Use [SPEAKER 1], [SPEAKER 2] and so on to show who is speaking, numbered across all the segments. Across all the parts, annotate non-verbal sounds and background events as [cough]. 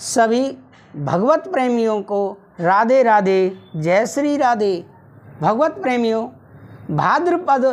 [SPEAKER 1] सभी भगवत प्रेमियों को राधे राधे जय श्री राधे भगवत प्रेमियों भाद्रपद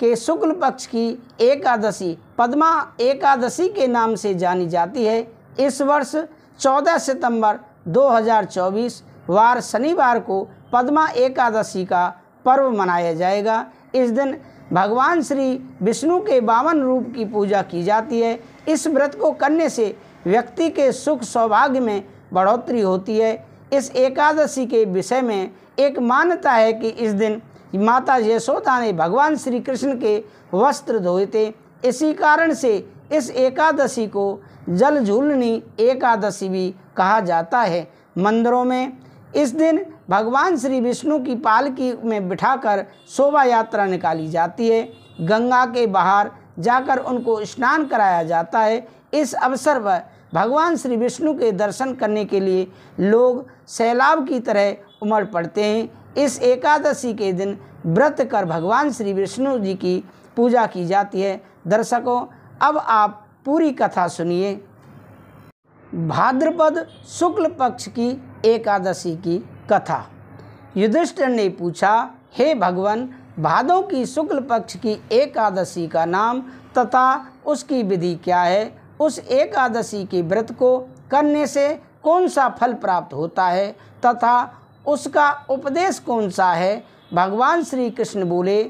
[SPEAKER 1] के शुक्ल पक्ष की एकादशी पद्मा एकादशी के नाम से जानी जाती है इस वर्ष 14 सितंबर 2024 वार शनिवार को पद्मा एकादशी का पर्व मनाया जाएगा इस दिन भगवान श्री विष्णु के बावन रूप की पूजा की जाती है इस व्रत को करने से व्यक्ति के सुख सौभाग्य में बढ़ोतरी होती है इस एकादशी के विषय में एक मान्यता है कि इस दिन माता यशोदा ने भगवान श्री कृष्ण के वस्त्र धोए थे इसी कारण से इस एकादशी को जल झूलनी एकादशी भी कहा जाता है मंदिरों में इस दिन भगवान श्री विष्णु की पालकी में बिठाकर शोभा यात्रा निकाली जाती है गंगा के बाहर जाकर उनको स्नान कराया जाता है इस अवसर पर भगवान श्री विष्णु के दर्शन करने के लिए लोग सैलाब की तरह उमड़ पड़ते हैं इस एकादशी के दिन व्रत कर भगवान श्री विष्णु जी की पूजा की जाती है दर्शकों अब आप पूरी कथा सुनिए भाद्रपद शुक्ल पक्ष की एकादशी की कथा युधिष्ठिर ने पूछा हे भगवान भादों की शुक्ल पक्ष की एकादशी का नाम तथा उसकी विधि क्या है उस एकादशी के व्रत को करने से कौन सा फल प्राप्त होता है तथा उसका उपदेश कौन सा है भगवान श्री कृष्ण बोले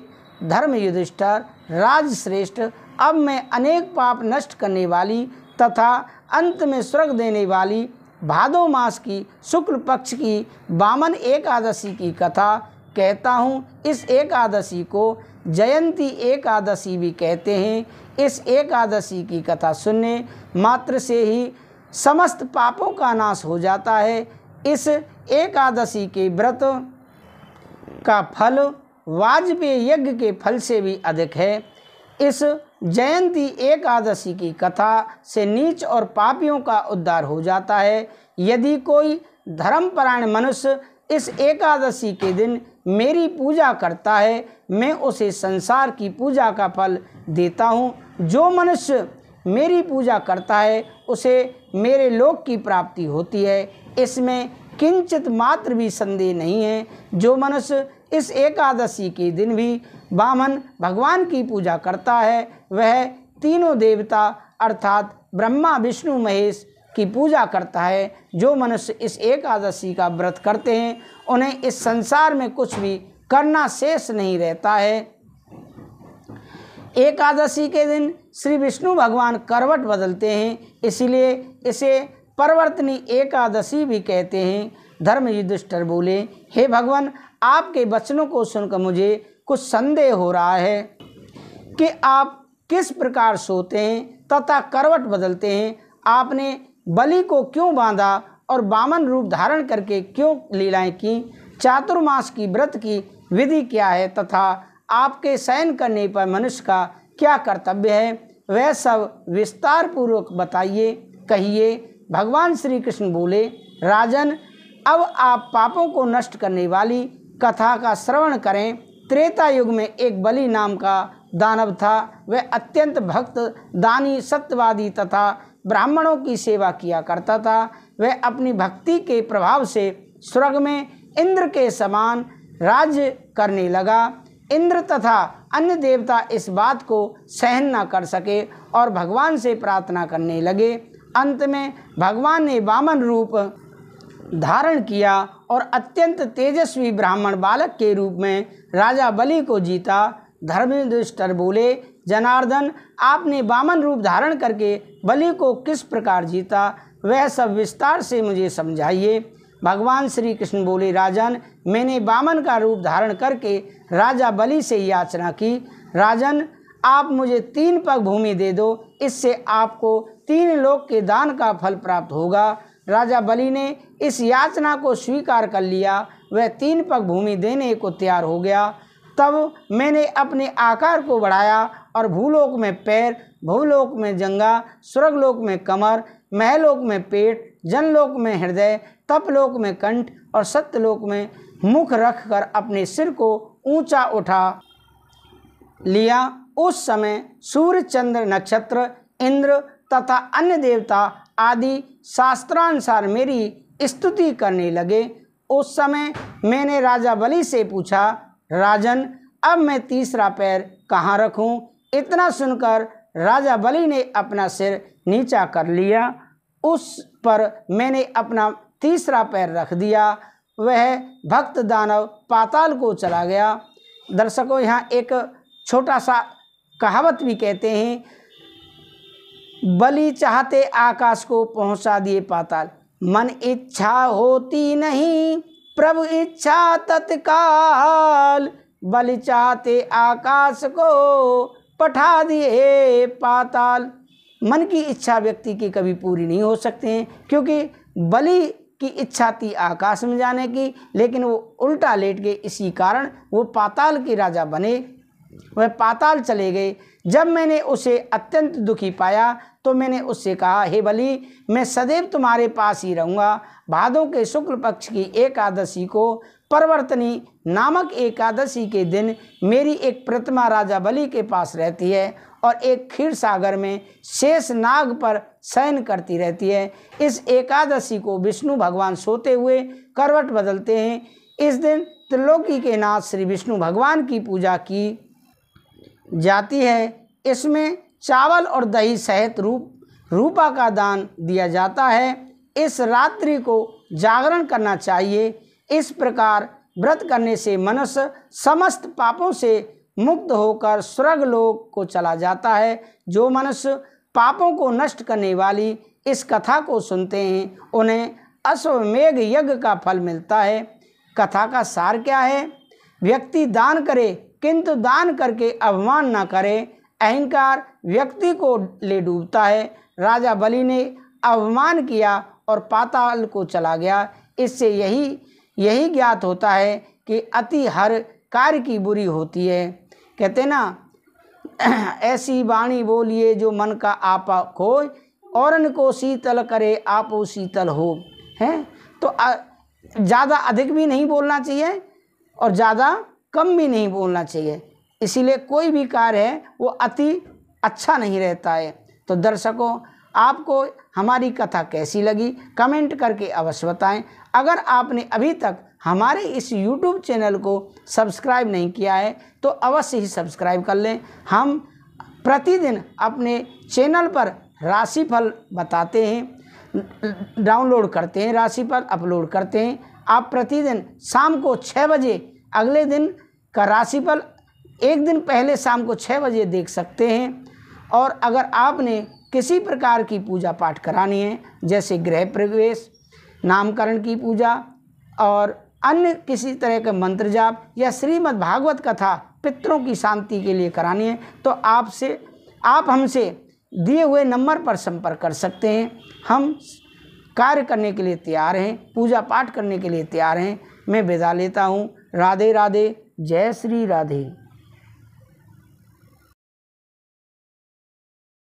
[SPEAKER 1] धर्म युधिष्ठर राजश्रेष्ठ अब मैं अनेक पाप नष्ट करने वाली तथा अंत में स्वर्ग देने वाली भादो मास की शुक्ल पक्ष की बामन एकादशी की कथा कहता हूँ इस एकादशी को जयंती एकादशी भी कहते हैं इस एकादशी की कथा सुनने मात्र से ही समस्त पापों का नाश हो जाता है इस एकादशी के व्रत का फल वाजपेय यज्ञ के फल से भी अधिक है इस जयंती एकादशी की कथा से नीच और पापियों का उद्धार हो जाता है यदि कोई धर्मपरायण मनुष्य इस एकादशी के दिन मेरी पूजा करता है मैं उसे संसार की पूजा का फल देता हूँ जो मनुष्य मेरी पूजा करता है उसे मेरे लोक की प्राप्ति होती है इसमें किंचित मात्र भी संदेह नहीं है जो मनुष्य इस एकादशी के दिन भी बामन भगवान की पूजा करता है वह तीनों देवता अर्थात ब्रह्मा विष्णु महेश की पूजा करता है जो मनुष्य इस एकादशी का व्रत करते हैं उन्हें इस संसार में कुछ भी करना शेष नहीं रहता है एकादशी के दिन श्री विष्णु भगवान करवट बदलते हैं इसलिए इसे परवर्तनी एकादशी भी कहते हैं धर्म युद्धिष्ठर बोले हे भगवान आपके वचनों को सुनकर मुझे कुछ संदेह हो रहा है कि आप किस प्रकार सोते हैं तथा करवट बदलते हैं आपने बलि को क्यों बांधा और बामन रूप धारण करके क्यों लीलाएं की चातुर्मास की व्रत की विधि क्या है तथा आपके शयन करने पर मनुष्य का क्या कर्तव्य है वह सब विस्तार पूर्वक बताइए कहिए भगवान श्री कृष्ण बोले राजन अब आप पापों को नष्ट करने वाली कथा का श्रवण करें त्रेता युग में एक बलि नाम का दानव था वह अत्यंत भक्त दानी सत्यवादी तथा ब्राह्मणों की सेवा किया करता था वह अपनी भक्ति के प्रभाव से स्वर्ग में इंद्र के समान राज्य करने लगा इंद्र तथा अन्य देवता इस बात को सहन न कर सके और भगवान से प्रार्थना करने लगे अंत में भगवान ने वामन रूप धारण किया और अत्यंत तेजस्वी ब्राह्मण बालक के रूप में राजा बलि को जीता धर्मेंद्र बोले जनार्दन आपने वामन रूप धारण करके बलि को किस प्रकार जीता वह सब विस्तार से मुझे समझाइए भगवान श्री कृष्ण बोले राजन मैंने वामन का रूप धारण करके राजा बलि से याचना की राजन आप मुझे तीन पग भूमि दे दो इससे आपको तीन लोक के दान का फल प्राप्त होगा राजा बलि ने इस याचना को स्वीकार कर लिया वह तीन पग भूमि देने को तैयार हो गया तब मैंने अपने आकार को बढ़ाया और भूलोक में पैर भूलोक में जंगा स्वर्गलोक में कमर महलोक में पेट जनलोक में हृदय तपलोक में कंठ और सत्यलोक में मुख रख कर अपने सिर को ऊंचा उठा लिया उस समय सूर्य चंद्र नक्षत्र इंद्र तथा अन्य देवता आदि शास्त्रानुसार मेरी स्तुति करने लगे उस समय मैंने राजा बलि से पूछा राजन अब मैं तीसरा पैर कहाँ रखूँ इतना सुनकर राजा बलि ने अपना सिर नीचा कर लिया उस पर मैंने अपना तीसरा पैर रख दिया वह भक्त दानव पाताल को चला गया दर्शकों यहाँ एक छोटा सा कहावत भी कहते हैं बलि चाहते आकाश को पहुँचा दिए पाताल मन इच्छा होती नहीं प्रभु इच्छा तत्काल बलि चाहते आकाश को पठा दिए पाताल मन की इच्छा व्यक्ति की कभी पूरी नहीं हो सकते हैं क्योंकि बलि की इच्छा थी आकाश में जाने की लेकिन वो उल्टा लेट गए इसी कारण वो पाताल के राजा बने वह पाताल चले गए जब मैंने उसे अत्यंत दुखी पाया तो मैंने उससे कहा हे बलि मैं सदैव तुम्हारे पास ही रहूँगा भादों के शुक्ल पक्ष की एकादशी को परवर्तनी नामक एकादशी के दिन मेरी एक प्रतिमा राजा बलि के पास रहती है और एक खीर सागर में शेष नाग पर शयन करती रहती है इस एकादशी को विष्णु भगवान सोते हुए करवट बदलते हैं इस दिन त्रिलोकी के नाथ श्री विष्णु भगवान की पूजा की जाती है इसमें चावल और दही सहित रूप रूपा का दान दिया जाता है इस रात्रि को जागरण करना चाहिए इस प्रकार व्रत करने से मनुष्य समस्त पापों से मुक्त होकर स्वर्ग लोक को चला जाता है जो मनुष्य पापों को नष्ट करने वाली इस कथा को सुनते हैं उन्हें अश्वमेघ यज्ञ का फल मिलता है कथा का सार क्या है व्यक्ति दान करे किंतु दान करके अवमान न करे अहंकार व्यक्ति को ले डूबता है राजा बलि ने अवमान किया और पाताल को चला गया इससे यही यही ज्ञात होता है कि अति हर कार्य की बुरी होती है कहते ना [clears throat] ऐसी वाणी बोलिए जो मन का आपा खोज और को शीतल करे आप शीतल हो हैं तो ज़्यादा अधिक भी नहीं बोलना चाहिए और ज़्यादा कम भी नहीं बोलना चाहिए इसीलिए कोई भी कार्य है वो अति अच्छा नहीं रहता है तो दर्शकों आपको हमारी कथा कैसी लगी कमेंट करके अवश्य बताएं अगर आपने अभी तक हमारे इस यूट्यूब चैनल को सब्सक्राइब नहीं किया है तो अवश्य ही सब्सक्राइब कर लें हम प्रतिदिन अपने चैनल पर राशिफल बताते हैं डाउनलोड करते हैं राशिफल अपलोड करते हैं आप प्रतिदिन शाम को छः बजे अगले दिन का राशिफल एक दिन पहले शाम को छः बजे देख सकते हैं और अगर आपने किसी प्रकार की पूजा पाठ करानी है जैसे गृह प्रवेश नामकरण की पूजा और अन्य किसी तरह के मंत्र जाप या श्रीमद् भागवत कथा पितरों की शांति के लिए करानी है तो आपसे आप हमसे दिए हुए नंबर पर संपर्क कर सकते हैं हम कार्य करने के लिए तैयार हैं पूजा पाठ करने के लिए तैयार हैं मैं विदा लेता हूँ राधे राधे जय श्री राधे